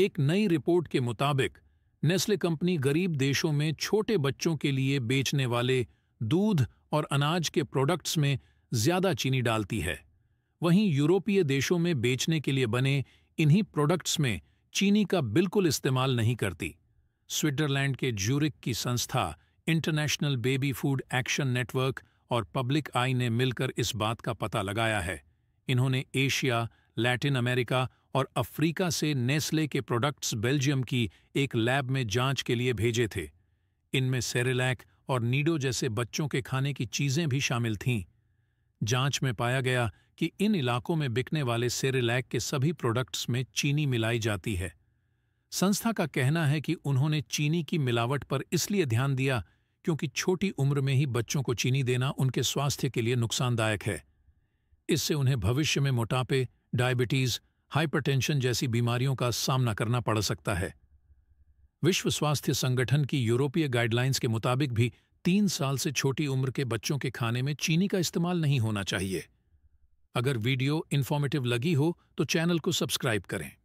एक नई रिपोर्ट के मुताबिक नेस्ले कंपनी गरीब देशों में छोटे बच्चों के लिए बेचने वाले दूध और अनाज के प्रोडक्ट्स में ज्यादा चीनी डालती है वहीं यूरोपीय देशों में बेचने के लिए बने इन्हीं प्रोडक्ट्स में चीनी का बिल्कुल इस्तेमाल नहीं करती स्विट्जरलैंड के ज्यूरिक की संस्था International Baby Food Action Network और पब्लिक आई ने मिलकर इस बात का पता लगाया है इन्होंने एशिया लैटिन अमेरिका और अफ्रीका से नेस्ले के प्रोडक्ट्स बेल्जियम की एक लैब में जांच के लिए भेजे थे इनमें सेरेलैक और नीडो जैसे बच्चों के खाने की चीजें भी शामिल थीं जांच में पाया गया कि इन इलाकों में बिकने वाले सेरेलैक के सभी प्रोडक्ट्स में चीनी मिलाई जाती है संस्था का कहना है कि उन्होंने चीनी की मिलावट पर इसलिए ध्यान दिया क्योंकि छोटी उम्र में ही बच्चों को चीनी देना उनके स्वास्थ्य के लिए नुकसानदायक है इससे उन्हें भविष्य में मोटापे डायबिटीज हाइपरटेंशन जैसी बीमारियों का सामना करना पड़ सकता है विश्व स्वास्थ्य संगठन की यूरोपीय गाइडलाइंस के मुताबिक भी तीन साल से छोटी उम्र के बच्चों के खाने में चीनी का इस्तेमाल नहीं होना चाहिए अगर वीडियो इन्फॉर्मेटिव लगी हो तो चैनल को सब्सक्राइब करें